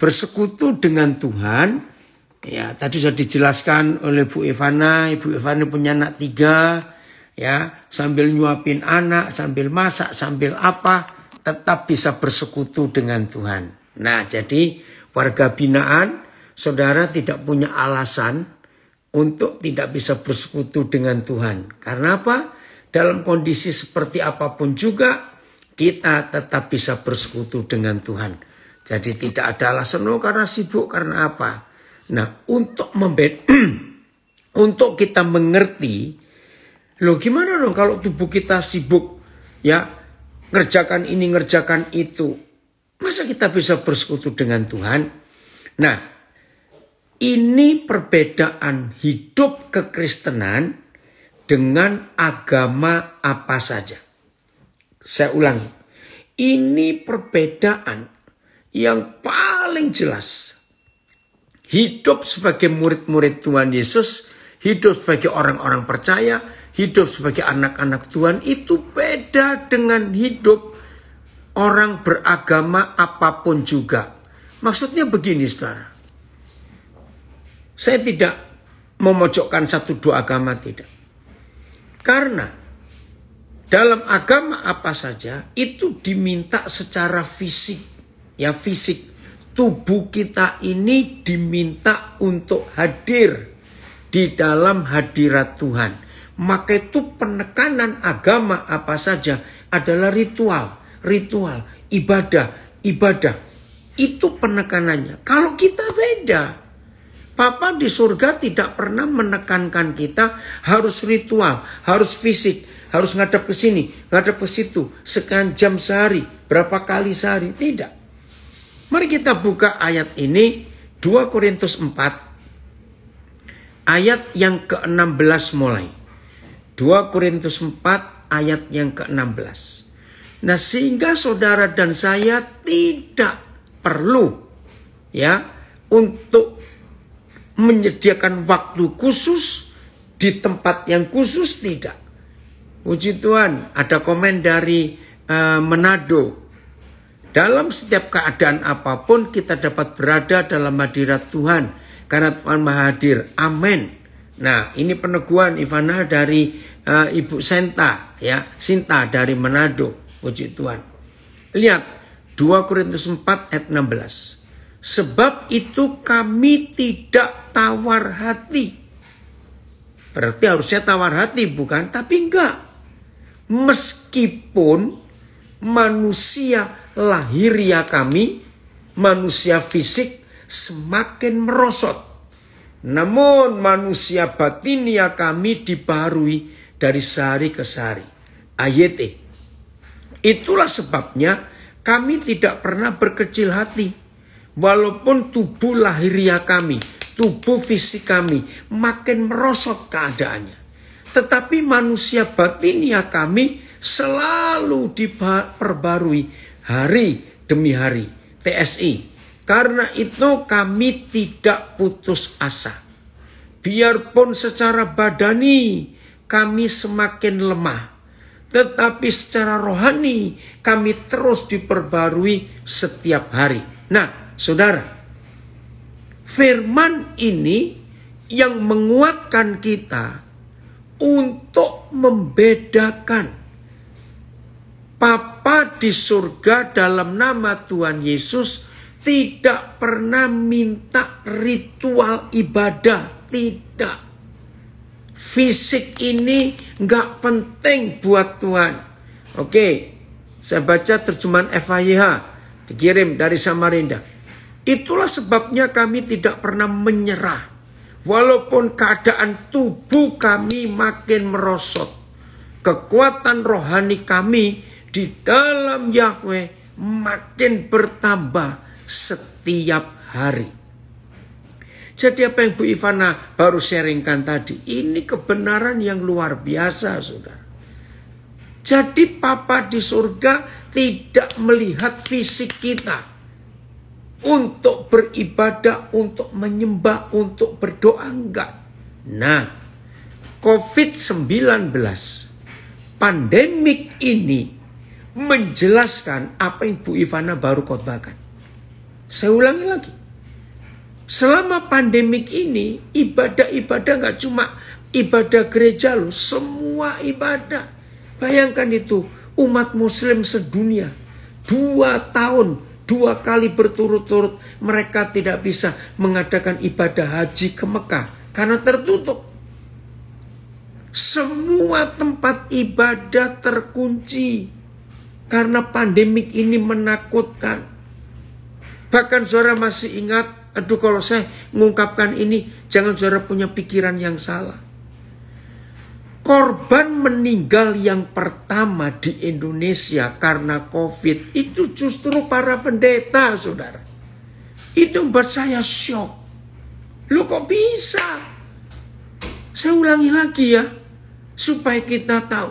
bersekutu dengan Tuhan. Ya, tadi sudah dijelaskan oleh Bu Ivana, Ibu Ivana punya anak tiga, ya, sambil nyuapin anak, sambil masak, sambil apa, tetap bisa bersekutu dengan Tuhan. Nah, jadi warga binaan, saudara tidak punya alasan untuk tidak bisa bersekutu dengan Tuhan. Karena apa? Dalam kondisi seperti apapun juga, kita tetap bisa bersekutu dengan Tuhan. Jadi tidak ada alasan oh, karena sibuk karena apa. Nah untuk membed untuk kita mengerti loh gimana dong kalau tubuh kita sibuk ya ngerjakan ini ngerjakan itu masa kita bisa bersekutu dengan Tuhan nah ini perbedaan hidup kekristenan dengan agama apa saja saya ulangi ini perbedaan yang paling jelas. Hidup sebagai murid-murid Tuhan Yesus, hidup sebagai orang-orang percaya, hidup sebagai anak-anak Tuhan itu beda dengan hidup orang beragama apapun juga. Maksudnya begini saudara. Saya tidak memojokkan satu dua agama tidak. Karena dalam agama apa saja itu diminta secara fisik Ya fisik. Tubuh kita ini diminta untuk hadir di dalam hadirat Tuhan. Maka itu penekanan agama apa saja adalah ritual, ritual, ibadah, ibadah. Itu penekanannya. Kalau kita beda, Papa di surga tidak pernah menekankan kita harus ritual, harus fisik, harus ngadap ke sini, ngadap ke situ, sekian jam sehari, berapa kali sehari. Tidak. Mari kita buka ayat ini 2 Korintus 4 ayat yang ke-16 mulai. 2 Korintus 4 ayat yang ke-16. Nah, sehingga saudara dan saya tidak perlu ya untuk menyediakan waktu khusus di tempat yang khusus tidak. Puji Tuhan, ada komen dari uh, Manado dalam setiap keadaan apapun kita dapat berada dalam hadirat Tuhan. Karena Tuhan maha hadir. Amin. Nah ini peneguhan Ivana dari uh, Ibu Senta. ya Sinta dari Manado. Puji Tuhan. Lihat 2 Korintus 4 ayat 16. Sebab itu kami tidak tawar hati. Berarti harusnya tawar hati bukan? Tapi enggak. Meskipun manusia lahiria ya kami, manusia fisik semakin merosot. Namun manusia batinia ya kami dibarui dari sehari ke sehari. Ayat E. Itulah sebabnya kami tidak pernah berkecil hati. Walaupun tubuh lahiria ya kami, tubuh fisik kami makin merosot keadaannya. Tetapi manusia batinia kami selalu diperbarui hari demi hari. TSI. Karena itu kami tidak putus asa. Biarpun secara badani kami semakin lemah. Tetapi secara rohani kami terus diperbarui setiap hari. Nah, saudara, firman ini yang menguatkan kita untuk membedakan di surga dalam nama Tuhan Yesus tidak pernah minta ritual ibadah. Tidak. Fisik ini nggak penting buat Tuhan. Oke, saya baca terjemahan FIH dikirim dari Samarinda. Itulah sebabnya kami tidak pernah menyerah. Walaupun keadaan tubuh kami makin merosot. Kekuatan rohani kami di dalam Yahweh makin bertambah setiap hari. Jadi apa yang Bu Ivana baru sharingkan tadi, ini kebenaran yang luar biasa, saudara. Jadi Papa di surga tidak melihat fisik kita untuk beribadah, untuk menyembah, untuk berdoa, enggak. Nah, COVID-19, pandemik ini menjelaskan apa yang Bu Ivana baru khotbahkan. Saya ulangi lagi. Selama pandemik ini, ibadah-ibadah nggak cuma ibadah gereja loh, semua ibadah. Bayangkan itu, umat muslim sedunia. Dua tahun, dua kali berturut-turut, mereka tidak bisa mengadakan ibadah haji ke Mekah. Karena tertutup. Semua tempat ibadah terkunci karena pandemik ini menakutkan. Bahkan saudara masih ingat, aduh kalau saya mengungkapkan ini, jangan saudara punya pikiran yang salah. Korban meninggal yang pertama di Indonesia karena COVID itu justru para pendeta, saudara. Itu membuat saya shock. Lu kok bisa? Saya ulangi lagi ya, supaya kita tahu.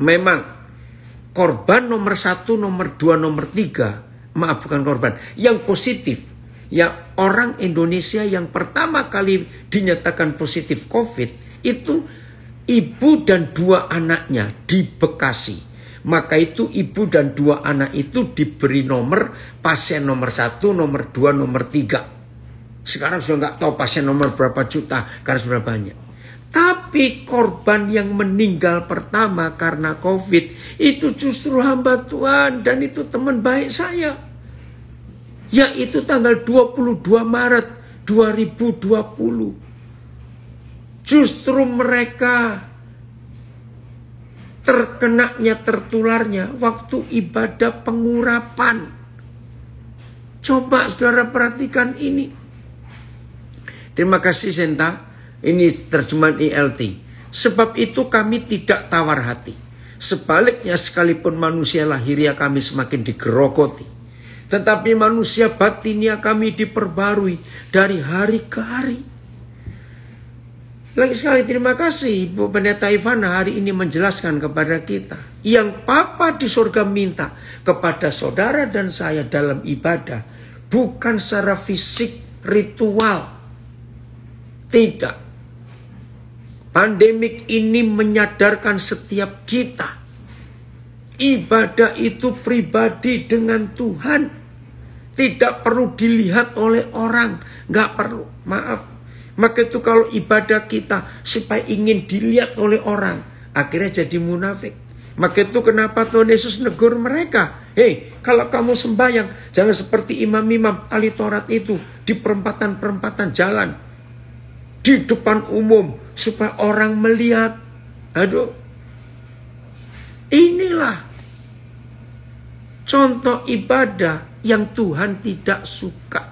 Memang korban nomor satu, nomor dua, nomor tiga, maaf bukan korban, yang positif, ya orang Indonesia yang pertama kali dinyatakan positif COVID itu ibu dan dua anaknya di Bekasi. Maka itu ibu dan dua anak itu diberi nomor pasien nomor satu, nomor dua, nomor tiga. Sekarang sudah nggak tahu pasien nomor berapa juta, karena sudah banyak. Tapi korban yang meninggal pertama karena COVID itu justru hamba Tuhan dan itu teman baik saya. Yaitu tanggal 22 Maret 2020. Justru mereka terkenaknya tertularnya waktu ibadah pengurapan. Coba saudara perhatikan ini. Terima kasih Senta ini terjemahan ILT. E Sebab itu kami tidak tawar hati. Sebaliknya sekalipun manusia lahiria ya kami semakin digerogoti. Tetapi manusia batinia kami diperbarui dari hari ke hari. Lagi sekali terima kasih Ibu Pendeta Ivana hari ini menjelaskan kepada kita. Yang Papa di surga minta kepada saudara dan saya dalam ibadah. Bukan secara fisik ritual. Tidak Pandemik ini menyadarkan setiap kita. Ibadah itu pribadi dengan Tuhan. Tidak perlu dilihat oleh orang. Nggak perlu. Maaf. Maka itu kalau ibadah kita supaya ingin dilihat oleh orang. Akhirnya jadi munafik. Maka itu kenapa Tuhan Yesus negur mereka. Hei, kalau kamu sembahyang, jangan seperti imam-imam ahli Taurat itu di perempatan-perempatan jalan di depan umum supaya orang melihat. Aduh. Inilah contoh ibadah yang Tuhan tidak suka.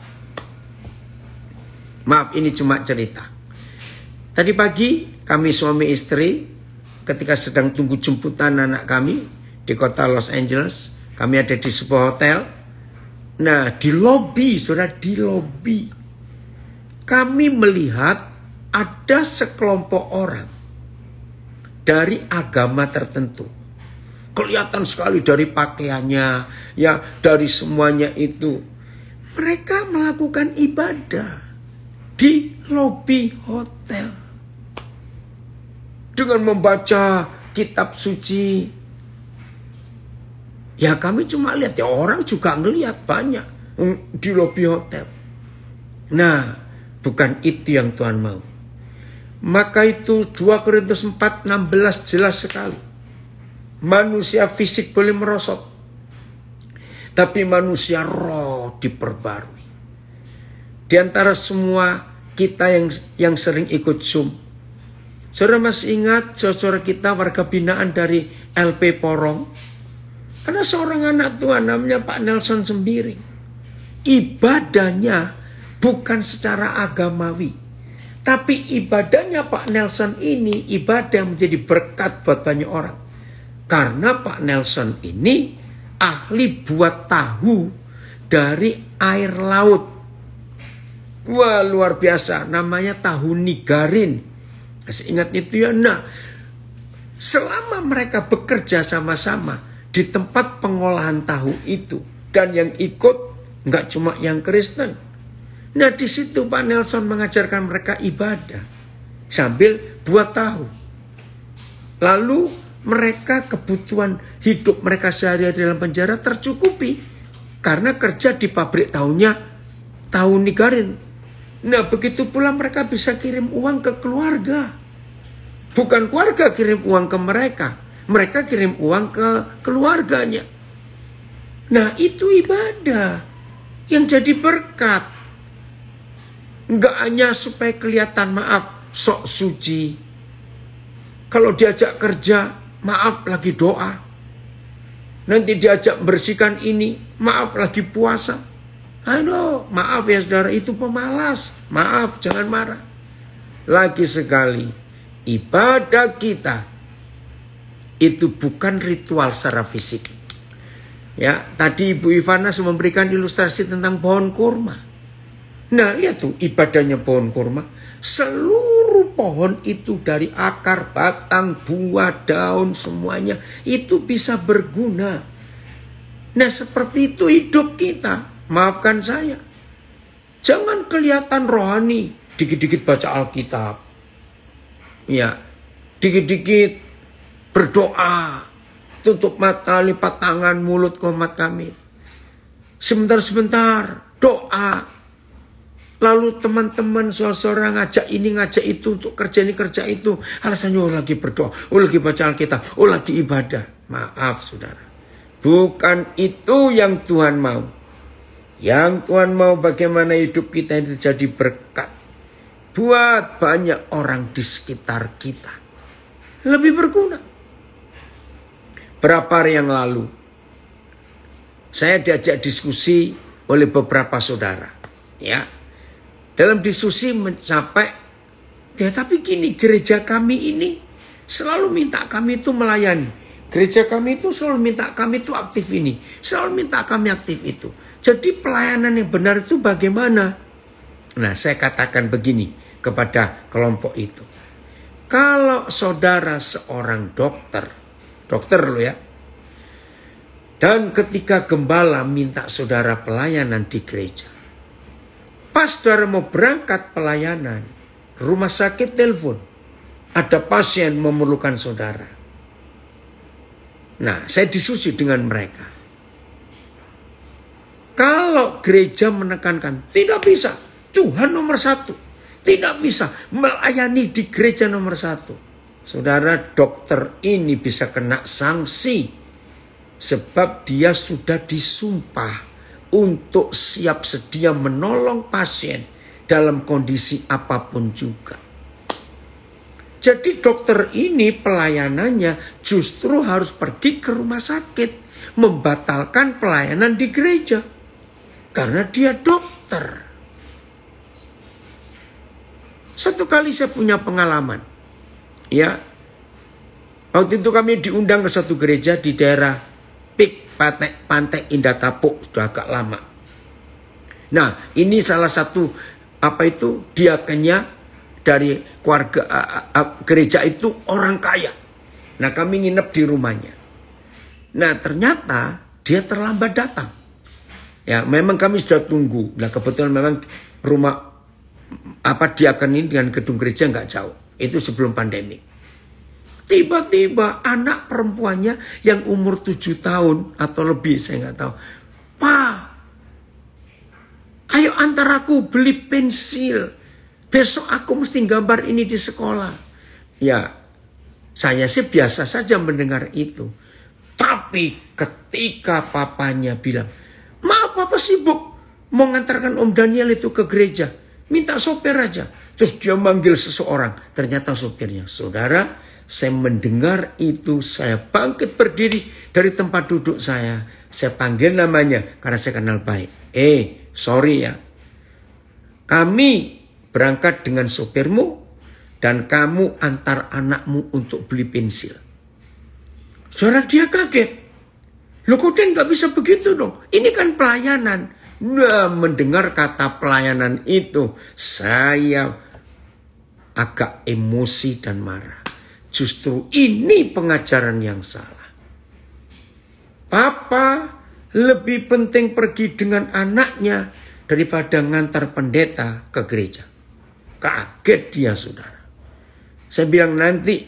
Maaf, ini cuma cerita. Tadi pagi kami suami istri ketika sedang tunggu jemputan anak kami di kota Los Angeles, kami ada di sebuah hotel. Nah, di lobi, sudah di lobi kami melihat ada sekelompok orang dari agama tertentu. Kelihatan sekali dari pakaiannya, ya dari semuanya itu. Mereka melakukan ibadah di lobi hotel. Dengan membaca kitab suci. Ya kami cuma lihat, ya orang juga ngelihat banyak mm, di lobi hotel. Nah, bukan itu yang Tuhan mau. Maka itu 2 Korintus 4, 16 jelas sekali. Manusia fisik boleh merosot. Tapi manusia roh diperbarui. Di antara semua kita yang yang sering ikut Zoom. Saudara masih ingat saudara kita warga binaan dari LP Porong? Ada seorang anak tua namanya Pak Nelson Sembiring. Ibadahnya bukan secara agamawi tapi ibadahnya Pak Nelson ini ibadah menjadi berkat buat banyak orang. Karena Pak Nelson ini ahli buat tahu dari air laut. Wah luar biasa namanya tahu nigarin. Masih ingat itu ya? Nah selama mereka bekerja sama-sama di tempat pengolahan tahu itu. Dan yang ikut nggak cuma yang Kristen Nah di situ Pak Nelson mengajarkan mereka ibadah sambil buat tahu. Lalu mereka kebutuhan hidup mereka sehari-hari dalam penjara tercukupi karena kerja di pabrik tahunya tahu nigarin. Nah begitu pula mereka bisa kirim uang ke keluarga. Bukan keluarga kirim uang ke mereka. Mereka kirim uang ke keluarganya. Nah itu ibadah yang jadi berkat. Enggak hanya supaya kelihatan maaf, sok suci. Kalau diajak kerja, maaf lagi doa. Nanti diajak bersihkan ini, maaf lagi puasa. halo maaf ya saudara, itu pemalas. Maaf, jangan marah. Lagi sekali, ibadah kita itu bukan ritual secara fisik. Ya, tadi Ibu Ivana memberikan ilustrasi tentang pohon kurma. Nah lihat tuh ibadahnya pohon kurma. Seluruh pohon itu dari akar, batang, buah, daun semuanya itu bisa berguna. Nah seperti itu hidup kita. Maafkan saya. Jangan kelihatan rohani. Dikit-dikit baca Alkitab. Ya. Dikit-dikit berdoa. Tutup mata, lipat tangan, mulut, komat kami. Sebentar-sebentar doa Lalu teman-teman suara-suara ngajak ini ngajak itu untuk kerja ini kerja itu. Alasannya oh lagi berdoa, oh lagi baca Alkitab, oh lagi ibadah. Maaf saudara. Bukan itu yang Tuhan mau. Yang Tuhan mau bagaimana hidup kita ini jadi berkat. Buat banyak orang di sekitar kita. Lebih berguna. Berapa hari yang lalu. Saya diajak diskusi oleh beberapa saudara. Ya, dalam diskusi mencapai Ya tapi gini, gereja kami ini selalu minta kami itu melayani. Gereja kami itu selalu minta kami itu aktif ini. Selalu minta kami aktif itu. Jadi pelayanan yang benar itu bagaimana? Nah saya katakan begini kepada kelompok itu. Kalau saudara seorang dokter, dokter lo ya, dan ketika gembala minta saudara pelayanan di gereja, Pas saudara mau berangkat pelayanan, rumah sakit telepon. Ada pasien memerlukan saudara. Nah, saya disusui dengan mereka. Kalau gereja menekankan, tidak bisa. Tuhan nomor satu. Tidak bisa melayani di gereja nomor satu. Saudara, dokter ini bisa kena sanksi. Sebab dia sudah disumpah untuk siap sedia menolong pasien dalam kondisi apapun juga. Jadi dokter ini pelayanannya justru harus pergi ke rumah sakit. Membatalkan pelayanan di gereja. Karena dia dokter. Satu kali saya punya pengalaman. Ya, Waktu itu kami diundang ke satu gereja di daerah Pik, pantai, pantai Indah Kapuk sudah agak lama. Nah, ini salah satu apa itu diakannya dari keluarga a, a, gereja itu orang kaya. Nah, kami nginep di rumahnya. Nah, ternyata dia terlambat datang. Ya, memang kami sudah tunggu. Nah, kebetulan memang rumah apa diaken ini dengan gedung gereja nggak jauh. Itu sebelum pandemi. Tiba-tiba anak perempuannya yang umur 7 tahun atau lebih saya nggak tahu. Pak, ayo antar aku beli pensil. Besok aku mesti gambar ini di sekolah. Ya, saya sih biasa saja mendengar itu. Tapi ketika papanya bilang, Maaf papa sibuk mau ngantarkan om Daniel itu ke gereja. Minta sopir aja. Terus dia manggil seseorang. Ternyata sopirnya, saudara, saya mendengar itu, saya bangkit berdiri dari tempat duduk saya. Saya panggil namanya karena saya kenal baik. Eh, sorry ya. Kami berangkat dengan sopirmu dan kamu antar anakmu untuk beli pensil. Suara dia kaget. Lu kok gak bisa begitu dong? Ini kan pelayanan. Nah, mendengar kata pelayanan itu, saya agak emosi dan marah. Justru ini pengajaran yang salah. Papa lebih penting pergi dengan anaknya daripada ngantar pendeta ke gereja. Kaget dia saudara. Saya bilang nanti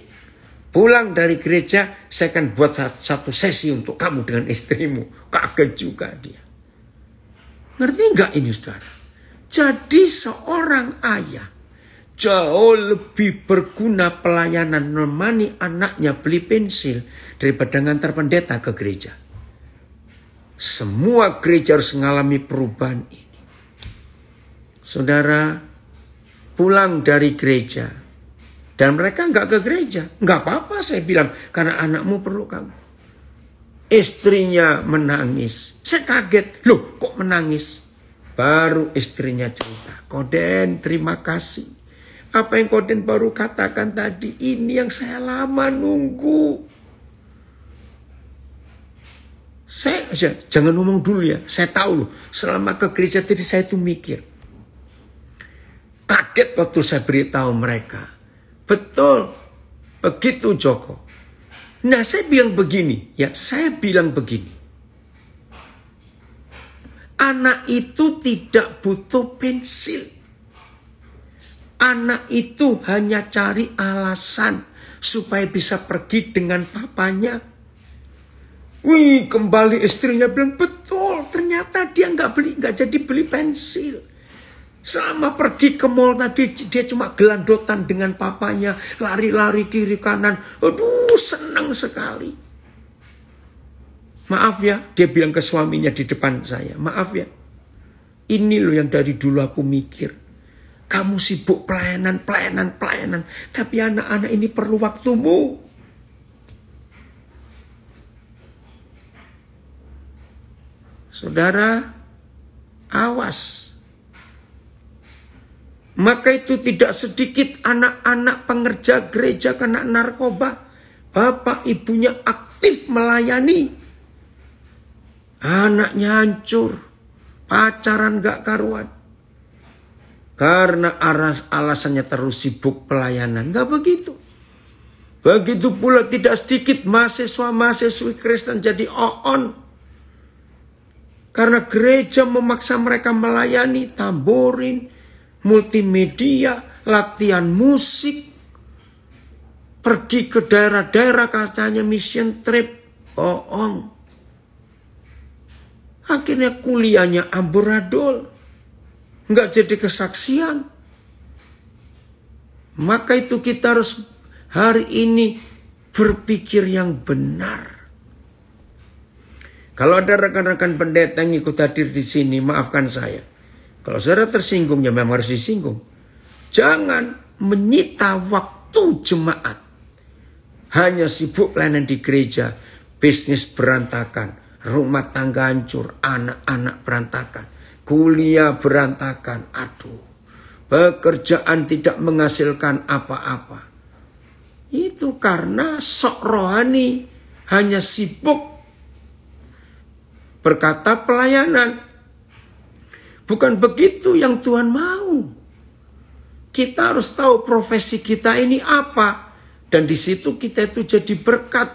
pulang dari gereja saya akan buat satu sesi untuk kamu dengan istrimu. Kaget juga dia. Ngerti nggak ini saudara? Jadi seorang ayah jauh lebih berguna pelayanan menemani anaknya beli pensil daripada ngantar pendeta ke gereja. Semua gereja harus mengalami perubahan ini. Saudara pulang dari gereja dan mereka nggak ke gereja, nggak apa-apa saya bilang karena anakmu perlu kamu. Istrinya menangis. Saya kaget. Loh kok menangis? Baru istrinya cerita. Koden terima kasih apa yang koden baru katakan tadi, ini yang saya lama nunggu. Saya, jangan ngomong dulu ya, saya tahu loh. Selama ke gereja tadi saya itu mikir. Kaget waktu saya beritahu mereka. Betul, begitu Joko. Nah saya bilang begini, ya saya bilang begini. Anak itu tidak butuh pensil. Anak itu hanya cari alasan supaya bisa pergi dengan papanya. Wih, kembali istrinya bilang, betul, ternyata dia nggak beli, nggak jadi beli pensil. Selama pergi ke mall tadi, dia cuma gelandotan dengan papanya, lari-lari kiri kanan. Aduh, senang sekali. Maaf ya, dia bilang ke suaminya di depan saya, maaf ya. Ini loh yang dari dulu aku mikir kamu sibuk pelayanan, pelayanan, pelayanan. Tapi anak-anak ini perlu waktumu. Saudara, awas. Maka itu tidak sedikit anak-anak pengerja gereja kena narkoba. Bapak ibunya aktif melayani. Anaknya hancur. Pacaran gak karuan karena aras alasannya terus sibuk pelayanan. Gak begitu. Begitu pula tidak sedikit mahasiswa-mahasiswi Kristen jadi oon. Karena gereja memaksa mereka melayani tamborin, multimedia, latihan musik, pergi ke daerah-daerah kacanya mission trip. oon. Akhirnya kuliahnya amburadul nggak jadi kesaksian. Maka itu kita harus hari ini berpikir yang benar. Kalau ada rekan-rekan pendeta yang ikut hadir di sini, maafkan saya. Kalau saudara tersinggung, ya memang harus disinggung. Jangan menyita waktu jemaat. Hanya sibuk layanan di gereja, bisnis berantakan, rumah tangga hancur, anak-anak berantakan kuliah berantakan, aduh, pekerjaan tidak menghasilkan apa-apa. Itu karena sok rohani hanya sibuk berkata pelayanan. Bukan begitu yang Tuhan mau. Kita harus tahu profesi kita ini apa. Dan di situ kita itu jadi berkat.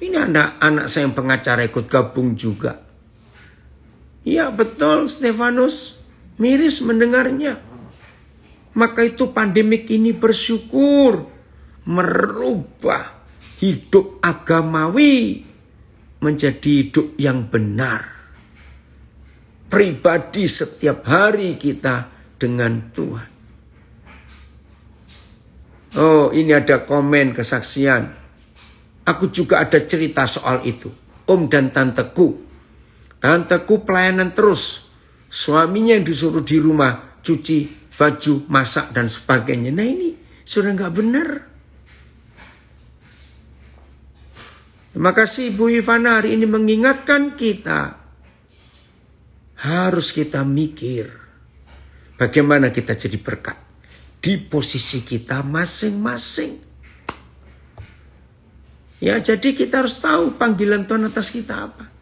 Ini anak-anak saya yang pengacara ikut gabung juga. Ya betul Stefanus, miris mendengarnya. Maka itu pandemik ini bersyukur merubah hidup agamawi menjadi hidup yang benar. Pribadi setiap hari kita dengan Tuhan. Oh, ini ada komen kesaksian. Aku juga ada cerita soal itu. Om dan tanteku Tanteku pelayanan terus. Suaminya yang disuruh di rumah cuci baju, masak dan sebagainya. Nah ini sudah nggak benar. Terima kasih Ibu Ivana hari ini mengingatkan kita. Harus kita mikir. Bagaimana kita jadi berkat. Di posisi kita masing-masing. Ya jadi kita harus tahu panggilan Tuhan atas kita apa.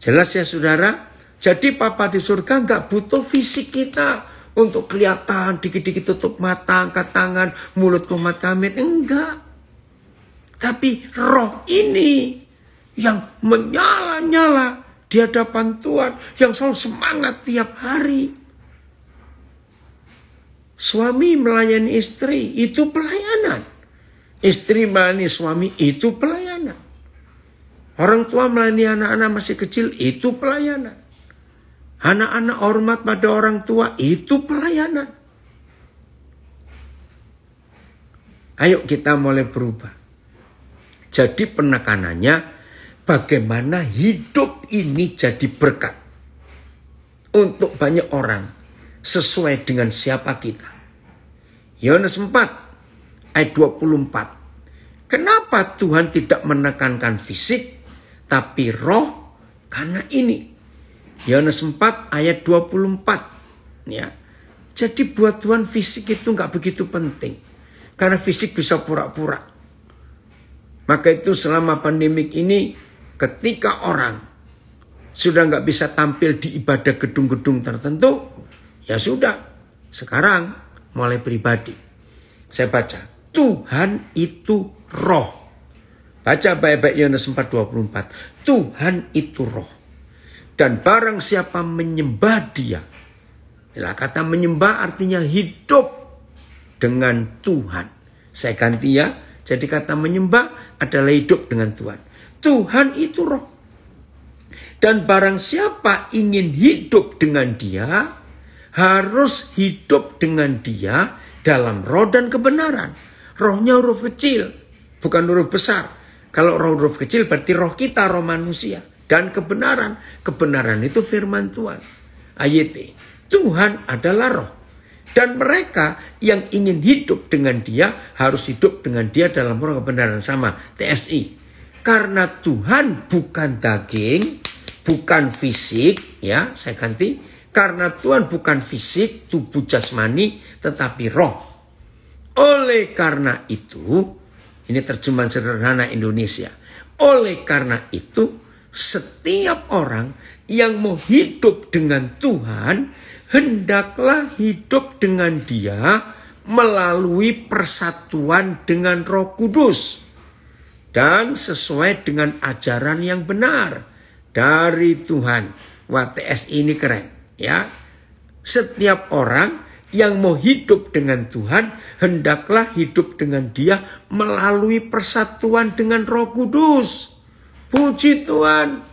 Jelas ya saudara? Jadi papa di surga nggak butuh fisik kita untuk kelihatan dikit-dikit tutup mata, angkat tangan, mulut kumat kamit. Enggak. Tapi roh ini yang menyala-nyala di hadapan Tuhan, yang selalu semangat tiap hari. Suami melayani istri, itu pelayanan. Istri melayani suami, itu pelayanan. Orang tua melayani anak-anak masih kecil itu pelayanan. Anak-anak hormat pada orang tua itu pelayanan. Ayo kita mulai berubah. Jadi penekanannya bagaimana hidup ini jadi berkat untuk banyak orang sesuai dengan siapa kita. Yohanes 4 ayat 24. Kenapa Tuhan tidak menekankan fisik tapi roh karena ini. Yohanes 4 ayat 24. Ya. Jadi buat Tuhan fisik itu nggak begitu penting. Karena fisik bisa pura-pura. Maka itu selama pandemik ini ketika orang sudah nggak bisa tampil di ibadah gedung-gedung tertentu, ya sudah. Sekarang mulai pribadi. Saya baca, Tuhan itu roh. Baca baik-baik Yohanes 4:24. Tuhan itu roh. Dan barang siapa menyembah dia. Bila kata menyembah artinya hidup dengan Tuhan. Saya ganti ya. Jadi kata menyembah adalah hidup dengan Tuhan. Tuhan itu roh. Dan barang siapa ingin hidup dengan dia, harus hidup dengan dia dalam roh dan kebenaran. Rohnya huruf kecil, bukan huruf besar. Kalau roh roh kecil berarti roh kita, roh manusia. Dan kebenaran. Kebenaran itu firman Tuhan. Ayat Tuhan adalah roh. Dan mereka yang ingin hidup dengan dia harus hidup dengan dia dalam roh kebenaran sama TSI. Karena Tuhan bukan daging, bukan fisik, ya saya ganti. Karena Tuhan bukan fisik, tubuh jasmani, tetapi roh. Oleh karena itu, ini terjemahan sederhana Indonesia. Oleh karena itu, setiap orang yang mau hidup dengan Tuhan, hendaklah hidup dengan Dia melalui persatuan dengan Roh Kudus dan sesuai dengan ajaran yang benar dari Tuhan. WTS ini keren ya. Setiap orang yang mau hidup dengan Tuhan, hendaklah hidup dengan dia melalui persatuan dengan roh kudus. Puji Tuhan.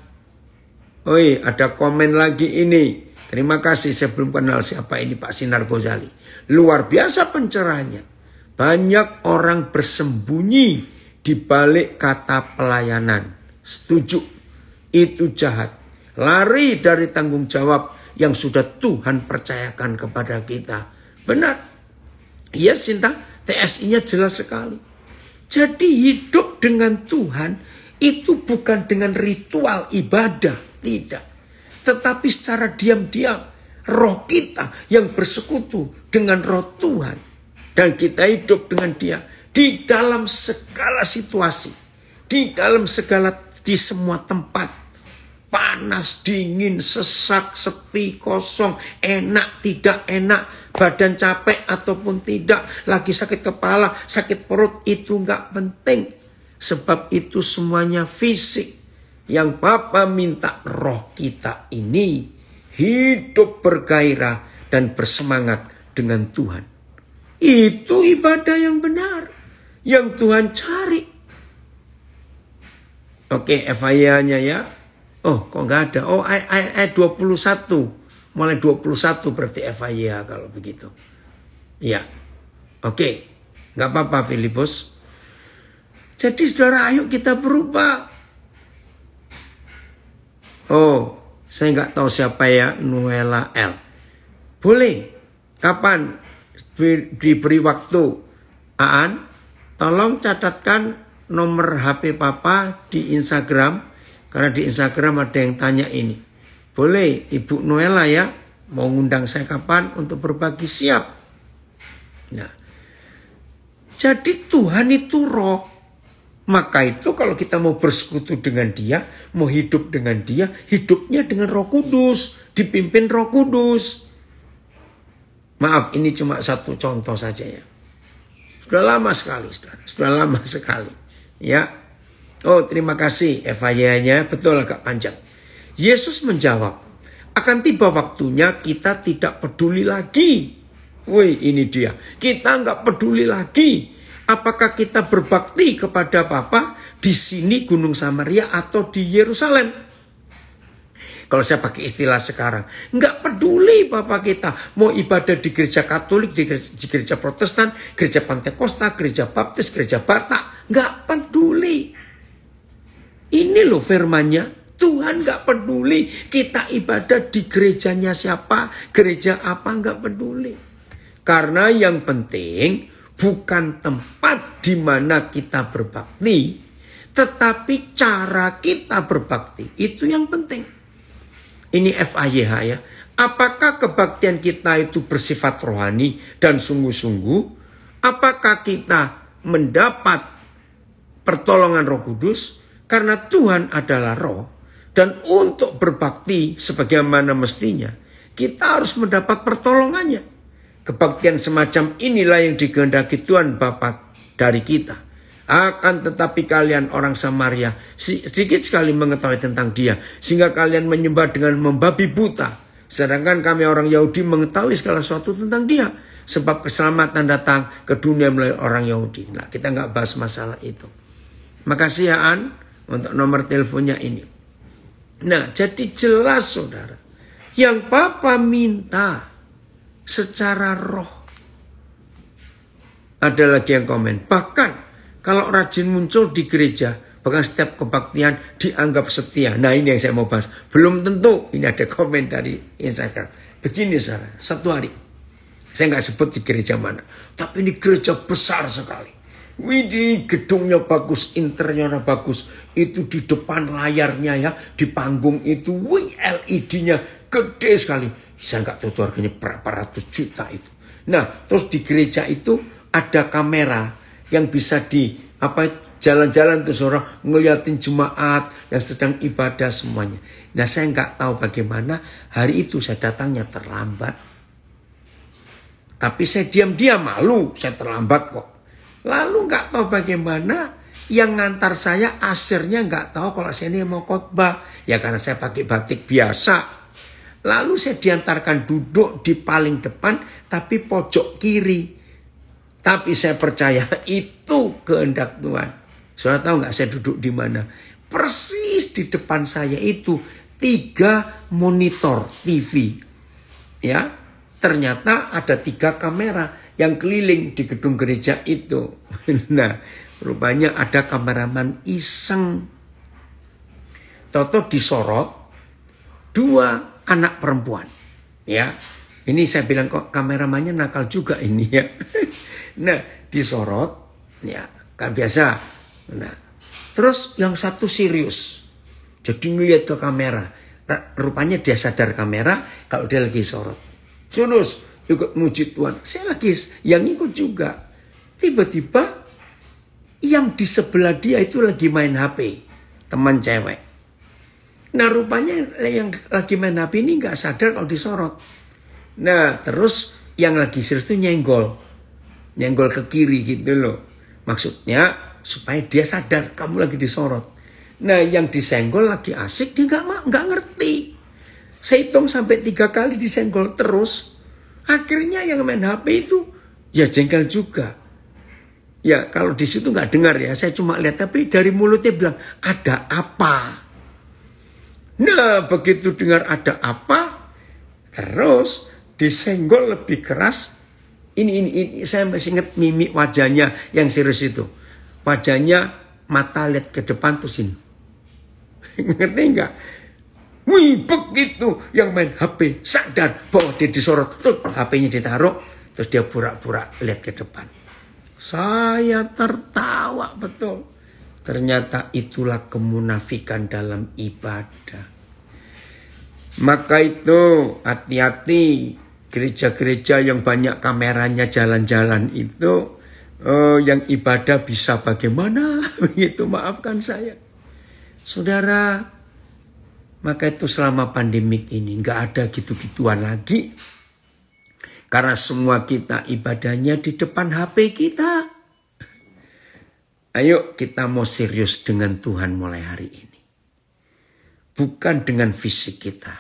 Oi, ada komen lagi ini. Terima kasih saya belum kenal siapa ini Pak Sinar Gozali. Luar biasa pencerahannya. Banyak orang bersembunyi di balik kata pelayanan. Setuju. Itu jahat. Lari dari tanggung jawab yang sudah Tuhan percayakan kepada kita. Benar. Iya Sinta, TSI-nya jelas sekali. Jadi hidup dengan Tuhan itu bukan dengan ritual ibadah, tidak. Tetapi secara diam-diam roh kita yang bersekutu dengan roh Tuhan. Dan kita hidup dengan dia di dalam segala situasi. Di dalam segala, di semua tempat panas, dingin, sesak, sepi, kosong, enak, tidak enak, badan capek ataupun tidak, lagi sakit kepala, sakit perut, itu nggak penting. Sebab itu semuanya fisik. Yang Papa minta roh kita ini hidup bergairah dan bersemangat dengan Tuhan. Itu ibadah yang benar. Yang Tuhan cari. Oke, okay, FIA-nya ya. Oh, kok nggak ada? Oh, ayat 21 mulai 21 berarti FIA kalau begitu. Ya. Oke. Okay. Gak apa-apa Filipus. Jadi saudara ayo kita berubah. Oh, saya nggak tahu siapa ya Nuela L. Boleh. Kapan diberi waktu? Aan, tolong catatkan nomor HP Papa di Instagram. Karena di Instagram ada yang tanya ini. Boleh Ibu Noela ya, mau ngundang saya kapan untuk berbagi siap. Nah, jadi Tuhan itu roh. Maka itu kalau kita mau bersekutu dengan dia, mau hidup dengan dia, hidupnya dengan roh kudus, dipimpin roh kudus. Maaf, ini cuma satu contoh saja ya. Sudah lama sekali, saudara. Sudah lama sekali. Ya. Oh, terima kasih Eva nya Betul agak panjang. Yesus menjawab, akan tiba waktunya kita tidak peduli lagi. Woi ini dia, kita nggak peduli lagi. Apakah kita berbakti kepada Bapa di sini Gunung Samaria atau di Yerusalem? Kalau saya pakai istilah sekarang, nggak peduli Bapak kita mau ibadah di gereja Katolik, di gereja, di gereja Protestan, gereja Pantekosta, gereja Baptis, gereja Batak, nggak peduli. Ini loh firmannya. Tuhan nggak peduli kita ibadah di gerejanya siapa, gereja apa nggak peduli. Karena yang penting bukan tempat di mana kita berbakti, tetapi cara kita berbakti. Itu yang penting. Ini FAYH ya. Apakah kebaktian kita itu bersifat rohani dan sungguh-sungguh? Apakah kita mendapat pertolongan Roh Kudus? Karena Tuhan adalah Roh, dan untuk berbakti sebagaimana mestinya, kita harus mendapat pertolongannya. Kebaktian semacam inilah yang digendaki Tuhan Bapa dari kita. Akan tetapi kalian orang Samaria sedikit sekali mengetahui tentang dia. Sehingga kalian menyembah dengan membabi buta. Sedangkan kami orang Yahudi mengetahui segala sesuatu tentang dia. Sebab keselamatan datang ke dunia melalui orang Yahudi. Nah kita nggak bahas masalah itu. Makasih ya An untuk nomor teleponnya ini. Nah, jadi jelas saudara, yang Papa minta secara roh. Ada lagi yang komen, bahkan kalau rajin muncul di gereja, bahkan setiap kebaktian dianggap setia. Nah ini yang saya mau bahas. Belum tentu, ini ada komen dari Instagram. Begini saudara, satu hari, saya nggak sebut di gereja mana, tapi ini gereja besar sekali. Widih, gedungnya bagus, interiornya bagus. Itu di depan layarnya ya, di panggung itu. Wih, LED-nya gede sekali. Saya nggak tahu harganya berapa ratus juta itu. Nah, terus di gereja itu ada kamera yang bisa di apa jalan-jalan tuh seorang ngeliatin jemaat yang sedang ibadah semuanya. Nah saya nggak tahu bagaimana hari itu saya datangnya terlambat. Tapi saya diam-diam malu, saya terlambat kok. Lalu nggak tahu bagaimana yang ngantar saya asirnya nggak tahu kalau saya ini mau khotbah. Ya karena saya pakai batik biasa. Lalu saya diantarkan duduk di paling depan tapi pojok kiri. Tapi saya percaya itu kehendak Tuhan. Soalnya tahu nggak saya duduk di mana? Persis di depan saya itu tiga monitor TV. Ya, ternyata ada tiga kamera yang keliling di gedung gereja itu. Nah, rupanya ada kameraman iseng. Toto disorot dua anak perempuan. Ya, ini saya bilang kok kameramannya nakal juga ini ya. Nah, disorot ya kan biasa. Nah, terus yang satu serius. Jadi ngeliat ke kamera. Nah, rupanya dia sadar kamera kalau dia lagi sorot. Sunus, ikut muji Tuhan. Saya lagi yang ikut juga. Tiba-tiba yang di sebelah dia itu lagi main HP. Teman cewek. Nah rupanya yang lagi main HP ini gak sadar kalau disorot. Nah terus yang lagi serius itu nyenggol. Nyenggol ke kiri gitu loh. Maksudnya supaya dia sadar kamu lagi disorot. Nah yang disenggol lagi asik dia gak, nggak ngerti. Saya hitung sampai tiga kali disenggol terus Akhirnya yang main HP itu ya jengkel juga. Ya kalau di situ nggak dengar ya, saya cuma lihat tapi dari mulutnya bilang ada apa. Nah begitu dengar ada apa, terus disenggol lebih keras. Ini, ini, ini saya masih ingat mimik wajahnya yang serius itu. Wajahnya mata lihat ke depan tuh sini. Ngerti nggak? Wih begitu yang main HP sadar bahwa dia disorot. Tuh HP-nya ditaruh terus dia pura-pura lihat ke depan. Saya tertawa betul. Ternyata itulah kemunafikan dalam ibadah. Maka itu hati-hati gereja-gereja yang banyak kameranya jalan-jalan itu eh, yang ibadah bisa bagaimana begitu maafkan saya. Saudara, maka itu selama pandemik ini nggak ada gitu-gituan lagi. Karena semua kita ibadahnya di depan HP kita. Ayo kita mau serius dengan Tuhan mulai hari ini. Bukan dengan fisik kita.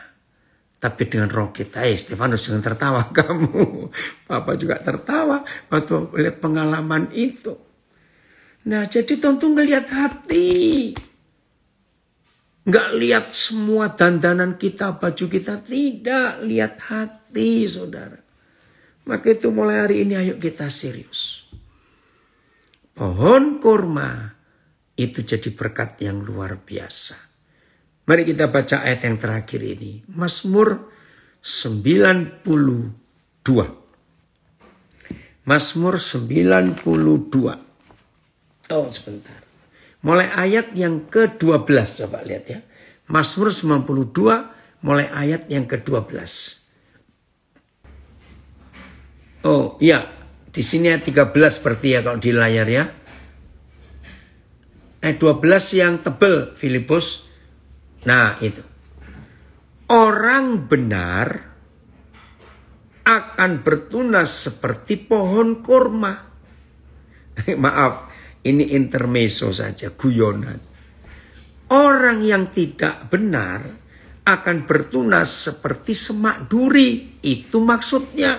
Tapi dengan roh kita. Eh Stefanus jangan tertawa kamu. Papa juga tertawa waktu melihat pengalaman itu. Nah jadi tentu ngelihat hati. Enggak lihat semua dandanan kita, baju kita. Tidak lihat hati, saudara. Maka itu mulai hari ini ayo kita serius. Pohon kurma itu jadi berkat yang luar biasa. Mari kita baca ayat yang terakhir ini. Mazmur 92. Mazmur 92. Oh sebentar. Mulai ayat yang ke-12 coba lihat ya. Mazmur 92 mulai ayat yang ke-12. Oh iya, di sini ayat 13 seperti ya kalau di layar ya. Ayat 12 yang tebel Filipus. Nah itu. Orang benar akan bertunas seperti pohon kurma. Maaf, ini intermeso saja, guyonan. Orang yang tidak benar akan bertunas seperti semak duri. Itu maksudnya.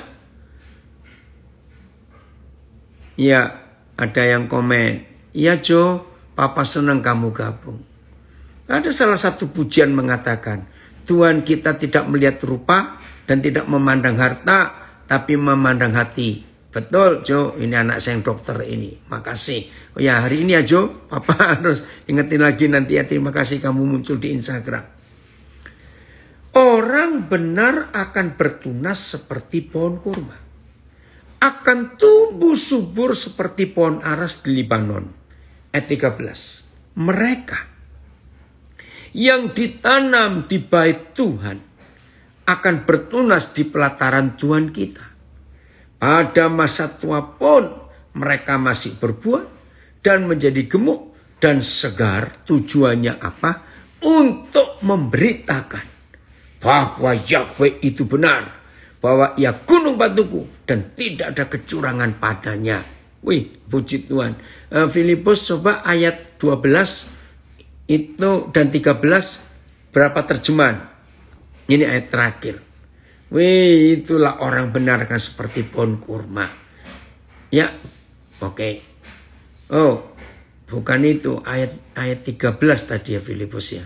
Ya, ada yang komen. Ya Jo, papa senang kamu gabung. Ada salah satu pujian mengatakan, Tuhan kita tidak melihat rupa dan tidak memandang harta, tapi memandang hati. Betul Jo, ini anak saya yang dokter ini. Makasih. Oh ya hari ini ya Jo, Papa harus ingetin lagi nanti ya. Terima kasih kamu muncul di Instagram. Orang benar akan bertunas seperti pohon kurma. Akan tumbuh subur seperti pohon aras di Libanon. Ayat 13. Mereka yang ditanam di bait Tuhan akan bertunas di pelataran Tuhan kita pada masa tua pun mereka masih berbuah dan menjadi gemuk dan segar. Tujuannya apa? Untuk memberitakan bahwa Yahweh itu benar. Bahwa ia gunung batuku dan tidak ada kecurangan padanya. Wih, puji Tuhan. Eh, Filipus coba ayat 12 itu dan 13 berapa terjemahan? Ini ayat terakhir. Wih, itulah orang benar kan seperti pohon kurma. Ya, oke. Okay. Oh, bukan itu ayat ayat 13 tadi ya Filipus ya.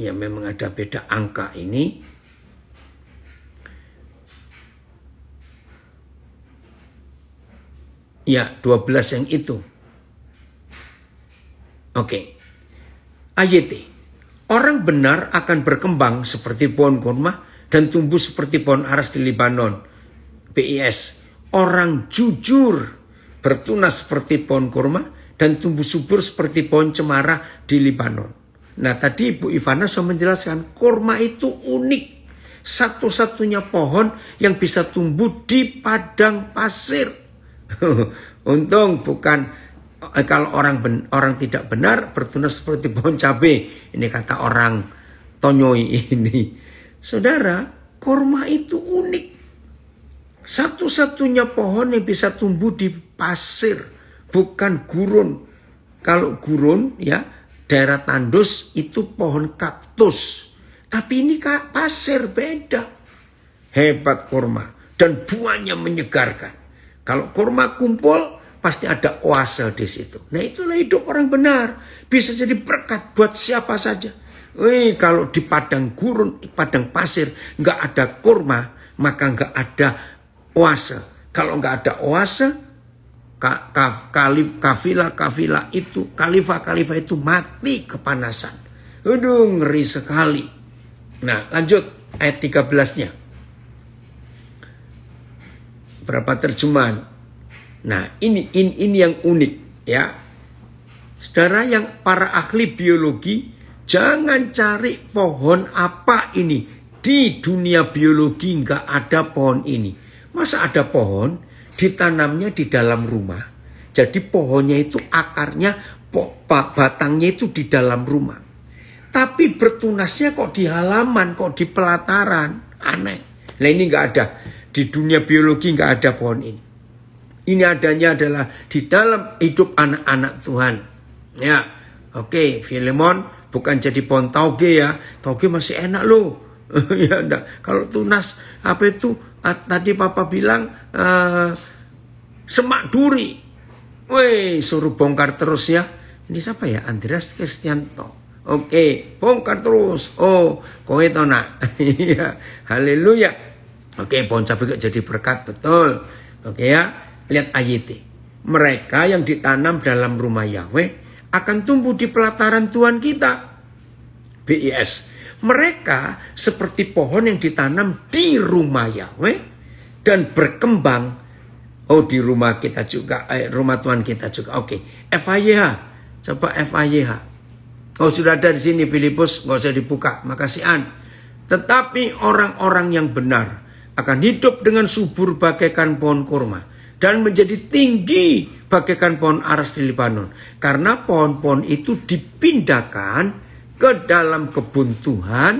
Ya memang ada beda angka ini. Ya, 12 yang itu. Oke. Okay. Ayat Orang benar akan berkembang seperti pohon kurma dan tumbuh seperti pohon aras di Libanon. PIS. Orang jujur bertunas seperti pohon kurma dan tumbuh subur seperti pohon cemara di Libanon. Nah tadi Ibu Ivana sudah menjelaskan kurma itu unik satu-satunya pohon yang bisa tumbuh di padang pasir. Untung bukan Eh, kalau orang ben, orang tidak benar bertunas seperti pohon cabai. Ini kata orang tonyoi ini. Saudara, kurma itu unik. Satu-satunya pohon yang bisa tumbuh di pasir, bukan gurun. Kalau gurun ya, daerah tandus itu pohon kaktus. Tapi ini kak pasir beda. Hebat kurma dan buahnya menyegarkan. Kalau kurma kumpul, pasti ada oase di situ. Nah itulah hidup orang benar. Bisa jadi berkat buat siapa saja. Wih, kalau di padang gurun, di padang pasir, nggak ada kurma, maka nggak ada oase. Kalau nggak ada oase, ka, ka, kalif, kafilah kafilah itu, kalifah kalifah itu mati kepanasan. Aduh, ngeri sekali. Nah, lanjut ayat 13-nya. Berapa terjemahan? Nah, ini ini, ini yang unik ya. Saudara yang para ahli biologi, jangan cari pohon apa ini. Di dunia biologi nggak ada pohon ini. Masa ada pohon ditanamnya di dalam rumah. Jadi pohonnya itu akarnya, batangnya itu di dalam rumah. Tapi bertunasnya kok di halaman, kok di pelataran. Aneh. Nah ini nggak ada. Di dunia biologi nggak ada pohon ini. Ini adanya adalah di dalam hidup anak-anak Tuhan. Ya, oke, okay, Filemon bukan jadi pohon tauge ya. Tauge masih enak loh. ya enggak. Kalau tunas apa itu ah, tadi papa bilang uh, semak duri. Woi, suruh bongkar terus ya. Ini siapa ya? Andreas Kristianto. Oke, okay, bongkar terus. Oh, kowe tona. nak. Ya, haleluya. Oke, okay, pohon cabai jadi berkat betul. Oke okay, ya. Lihat ayat Mereka yang ditanam dalam rumah Yahweh akan tumbuh di pelataran Tuhan kita. BIS. Mereka seperti pohon yang ditanam di rumah Yahweh dan berkembang. Oh di rumah kita juga, eh, rumah Tuhan kita juga. Oke, okay. Coba FIH. Oh sudah ada di sini Filipus, nggak usah dibuka. Makasih An. Tetapi orang-orang yang benar akan hidup dengan subur bagaikan pohon kurma dan menjadi tinggi bagaikan pohon aras di Libanon. Karena pohon-pohon itu dipindahkan ke dalam kebun Tuhan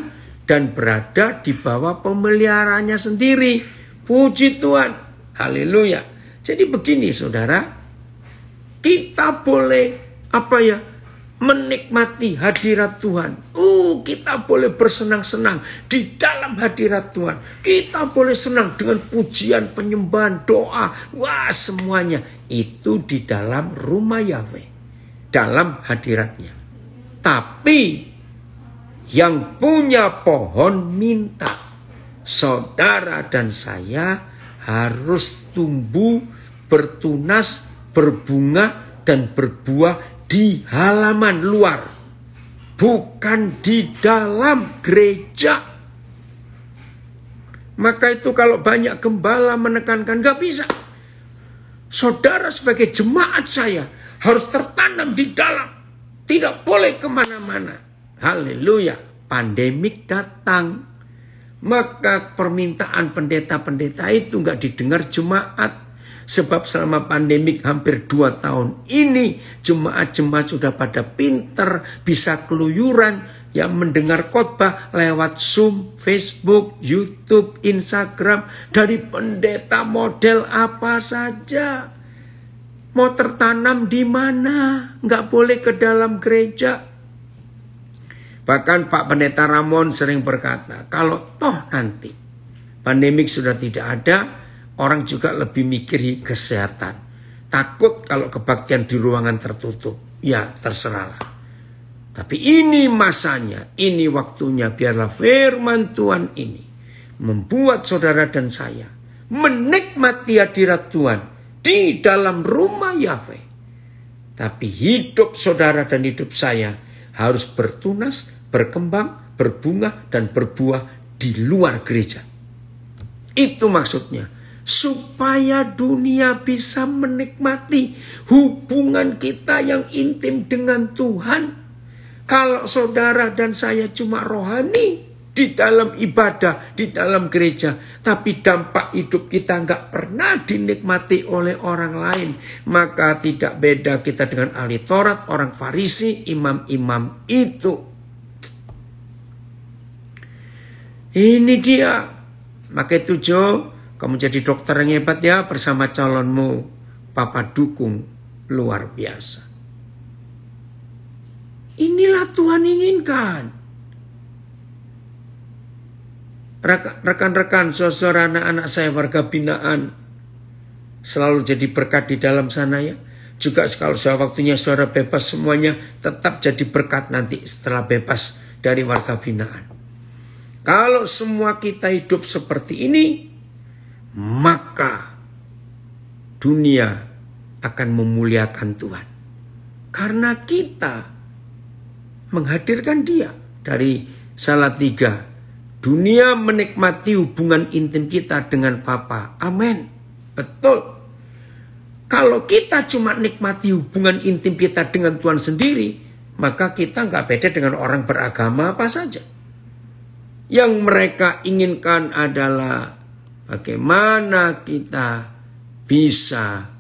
dan berada di bawah pemeliharanya sendiri. Puji Tuhan. Haleluya. Jadi begini saudara, kita boleh apa ya menikmati hadirat Tuhan. Uh, kita boleh bersenang-senang di dalam hadirat Tuhan. Kita boleh senang dengan pujian, penyembahan, doa. Wah, semuanya itu di dalam rumah Yahweh. Dalam hadiratnya. Tapi yang punya pohon minta. Saudara dan saya harus tumbuh, bertunas, berbunga, dan berbuah di halaman luar, bukan di dalam gereja. Maka itu kalau banyak gembala menekankan, gak bisa. Saudara sebagai jemaat saya harus tertanam di dalam. Tidak boleh kemana-mana. Haleluya. Pandemik datang. Maka permintaan pendeta-pendeta itu nggak didengar jemaat. Sebab selama pandemik hampir dua tahun ini jemaat-jemaat sudah pada pinter, bisa keluyuran, yang mendengar khotbah lewat Zoom, Facebook, YouTube, Instagram dari pendeta model apa saja. Mau tertanam di mana? Nggak boleh ke dalam gereja. Bahkan Pak Pendeta Ramon sering berkata, kalau toh nanti pandemik sudah tidak ada, orang juga lebih mikir kesehatan. Takut kalau kebaktian di ruangan tertutup. Ya terserahlah. Tapi ini masanya, ini waktunya biarlah firman Tuhan ini membuat saudara dan saya menikmati hadirat Tuhan di dalam rumah Yahweh. Tapi hidup saudara dan hidup saya harus bertunas, berkembang, berbunga, dan berbuah di luar gereja. Itu maksudnya supaya dunia bisa menikmati hubungan kita yang intim dengan Tuhan. Kalau saudara dan saya cuma rohani di dalam ibadah, di dalam gereja, tapi dampak hidup kita nggak pernah dinikmati oleh orang lain, maka tidak beda kita dengan ahli Taurat, orang Farisi, imam-imam itu. Ini dia. Maka tujuh. Kamu jadi dokter yang hebat ya bersama calonmu. Papa dukung luar biasa. Inilah Tuhan inginkan. Rekan-rekan, saudara anak-anak saya warga binaan selalu jadi berkat di dalam sana ya. Juga kalau sudah waktunya suara bebas semuanya tetap jadi berkat nanti setelah bebas dari warga binaan. Kalau semua kita hidup seperti ini, maka dunia akan memuliakan Tuhan. Karena kita menghadirkan dia dari salah tiga. Dunia menikmati hubungan intim kita dengan Papa. Amin. Betul. Kalau kita cuma nikmati hubungan intim kita dengan Tuhan sendiri, maka kita nggak beda dengan orang beragama apa saja. Yang mereka inginkan adalah Bagaimana kita bisa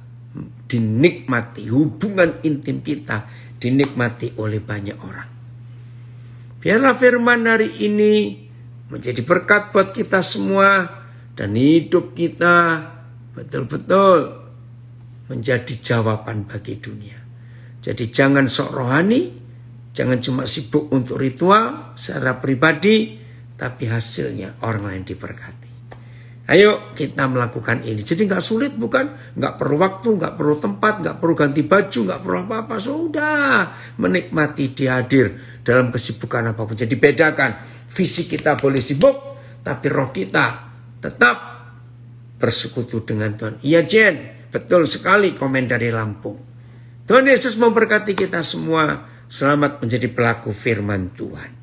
dinikmati hubungan intim kita dinikmati oleh banyak orang. Biarlah firman hari ini menjadi berkat buat kita semua dan hidup kita betul-betul menjadi jawaban bagi dunia. Jadi jangan sok rohani, jangan cuma sibuk untuk ritual secara pribadi, tapi hasilnya orang lain diberkati. Ayo kita melakukan ini. Jadi nggak sulit bukan? Nggak perlu waktu, nggak perlu tempat, nggak perlu ganti baju, nggak perlu apa-apa. Sudah menikmati dihadir dalam kesibukan apapun. Jadi bedakan fisik kita boleh sibuk, tapi roh kita tetap bersekutu dengan Tuhan. Iya Jen, betul sekali komen dari Lampung. Tuhan Yesus memberkati kita semua. Selamat menjadi pelaku firman Tuhan.